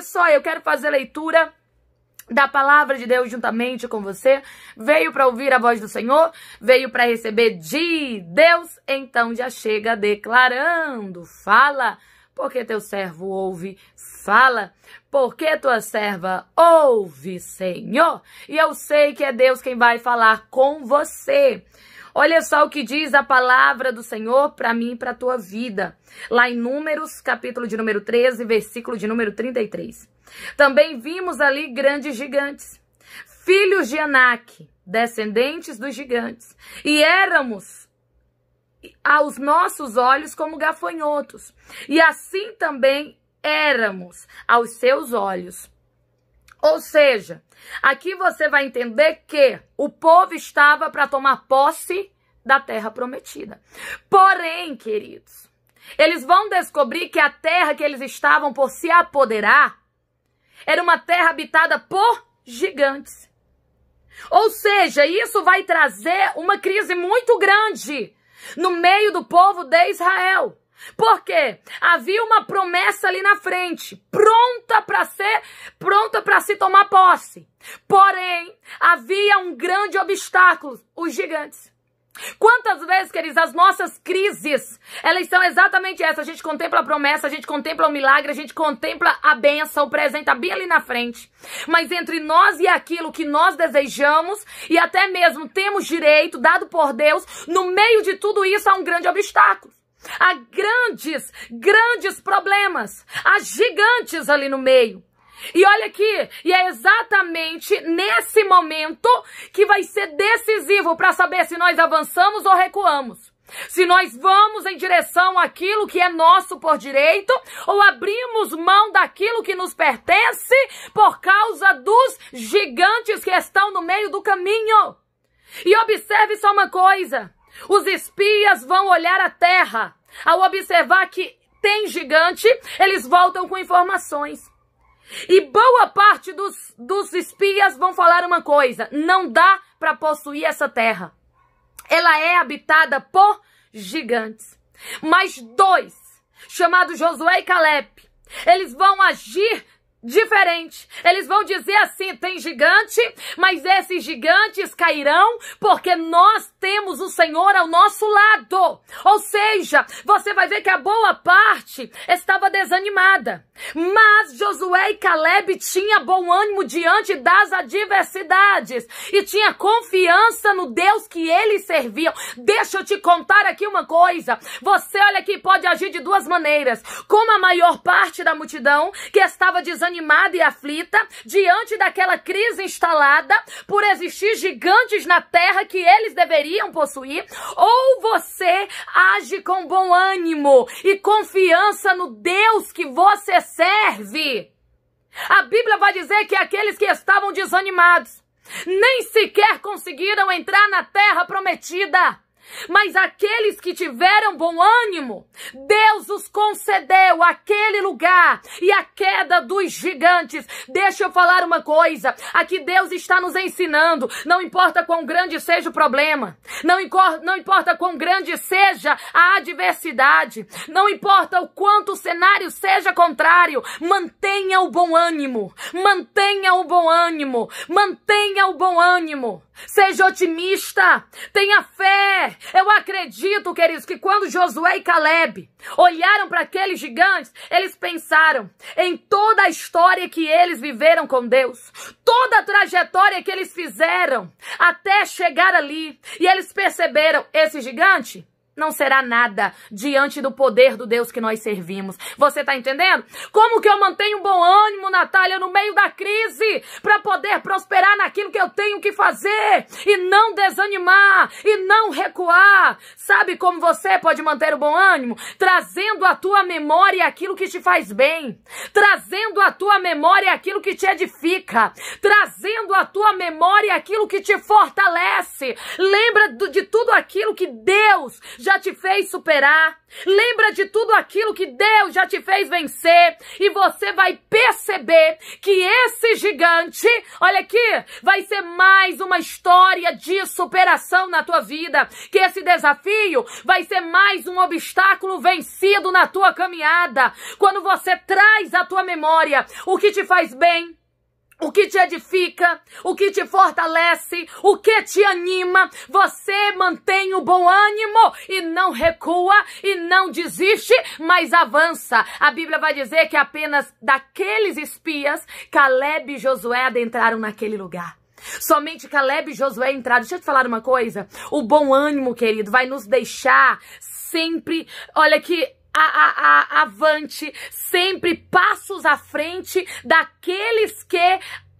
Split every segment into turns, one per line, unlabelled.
É só, eu quero fazer leitura da palavra de Deus juntamente com você, veio para ouvir a voz do Senhor, veio para receber de Deus, então já chega declarando, fala, porque teu servo ouve, fala, porque tua serva ouve, Senhor. E eu sei que é Deus quem vai falar com você. Olha só o que diz a palavra do Senhor para mim e para a tua vida. Lá em Números, capítulo de número 13, versículo de número 33. Também vimos ali grandes gigantes, filhos de Anak, descendentes dos gigantes. E éramos aos nossos olhos como gafanhotos. E assim também éramos aos seus olhos ou seja, aqui você vai entender que o povo estava para tomar posse da terra prometida. Porém, queridos, eles vão descobrir que a terra que eles estavam por se apoderar era uma terra habitada por gigantes. Ou seja, isso vai trazer uma crise muito grande no meio do povo de Israel. Porque havia uma promessa ali na frente, pronta para ser, pronta para se tomar posse. Porém, havia um grande obstáculo, os gigantes. Quantas vezes, queridos, as nossas crises, elas são exatamente essas. A gente contempla a promessa, a gente contempla o milagre, a gente contempla a benção, o presente, a tá bem ali na frente. Mas entre nós e aquilo que nós desejamos, e até mesmo temos direito, dado por Deus, no meio de tudo isso há um grande obstáculo. Há grandes, grandes problemas. Há gigantes ali no meio. E olha aqui, e é exatamente nesse momento que vai ser decisivo para saber se nós avançamos ou recuamos. Se nós vamos em direção àquilo que é nosso por direito ou abrimos mão daquilo que nos pertence por causa dos gigantes que estão no meio do caminho. E observe só uma coisa: os espias vão olhar a terra. Ao observar que tem gigante, eles voltam com informações. E boa parte dos, dos espias vão falar uma coisa: não dá para possuir essa terra. Ela é habitada por gigantes. Mas dois, chamados Josué e Caleb, eles vão agir diferente. Eles vão dizer assim: tem gigante, mas esses gigantes cairão porque nós temos o Senhor ao nosso lado. Ou seja, você vai ver que a boa parte estava desanimada, mas Josué e Caleb tinha bom ânimo diante das adversidades e tinha confiança no Deus que eles serviam. Deixa eu te contar aqui uma coisa. Você olha que pode agir de duas maneiras, como a maior parte da multidão que estava desanimada desanimada e aflita diante daquela crise instalada por existir gigantes na terra que eles deveriam possuir, ou você age com bom ânimo e confiança no Deus que você serve. A Bíblia vai dizer que aqueles que estavam desanimados nem sequer conseguiram entrar na terra prometida. Mas aqueles que tiveram bom ânimo, Deus os concedeu aquele lugar e a queda dos gigantes. Deixa eu falar uma coisa: aqui Deus está nos ensinando. Não importa quão grande seja o problema, não, não importa quão grande seja a adversidade, não importa o quanto o cenário seja contrário, mantenha o bom ânimo, mantenha o bom ânimo, mantenha o bom ânimo. Seja otimista, tenha fé. Eu acredito, queridos, que quando Josué e Caleb olharam para aqueles gigantes, eles pensaram em toda a história que eles viveram com Deus, toda a trajetória que eles fizeram até chegar ali. E eles perceberam: esse gigante não será nada diante do poder do Deus que nós servimos. Você tá entendendo? Como que eu mantenho bom ânimo, Natália, no meio da crise, para poder prosperar naquilo que eu tenho que fazer e não desanimar e não recuar? Sabe como você pode manter o bom ânimo? Trazendo à tua memória aquilo que te faz bem, trazendo à tua memória aquilo que te edifica, trazendo à tua memória aquilo que te fortalece. Lembra de tudo aquilo que Deus já te fez superar. Lembra de tudo aquilo que Deus já te fez vencer e você vai perceber que esse gigante, olha aqui, vai ser mais uma história de superação na tua vida, que esse desafio vai ser mais um obstáculo vencido na tua caminhada. Quando você traz à tua memória o que te faz bem, o que te edifica, o que te fortalece, o que te anima. Você mantém o bom ânimo e não recua e não desiste, mas avança. A Bíblia vai dizer que apenas daqueles espias, Caleb e Josué adentraram naquele lugar. Somente Caleb e Josué entraram. Deixa eu te falar uma coisa. O bom ânimo, querido, vai nos deixar sempre. Olha que a, a, a, avante, sempre passos à frente daqueles que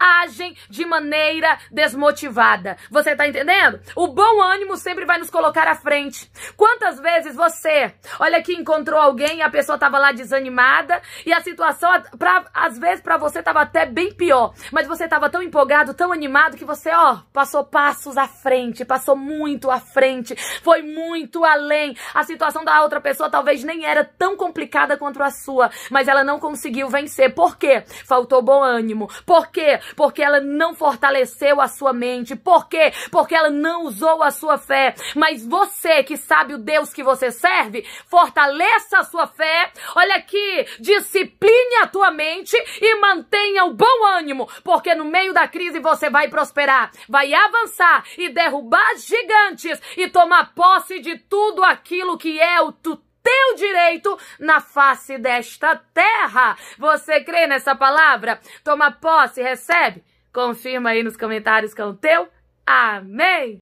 agem de maneira desmotivada. Você tá entendendo? O bom ânimo sempre vai nos colocar à frente. Quantas vezes você, olha que encontrou alguém e a pessoa tava lá desanimada e a situação, pra, às vezes para você tava até bem pior, mas você tava tão empolgado, tão animado que você, ó, passou passos à frente, passou muito à frente, foi muito além. A situação da outra pessoa talvez nem era tão complicada quanto a sua, mas ela não conseguiu vencer. Por quê? Faltou bom ânimo. Por quê? porque ela não fortaleceu a sua mente. Por quê? Porque ela não usou a sua fé. Mas você que sabe o Deus que você serve, fortaleça a sua fé. Olha aqui, discipline a tua mente e mantenha o bom ânimo, porque no meio da crise você vai prosperar, vai avançar e derrubar gigantes e tomar posse de tudo aquilo que é o tutor seu direito na face desta terra. Você crê nessa palavra? Toma posse, recebe? Confirma aí nos comentários que é o teu. Amém!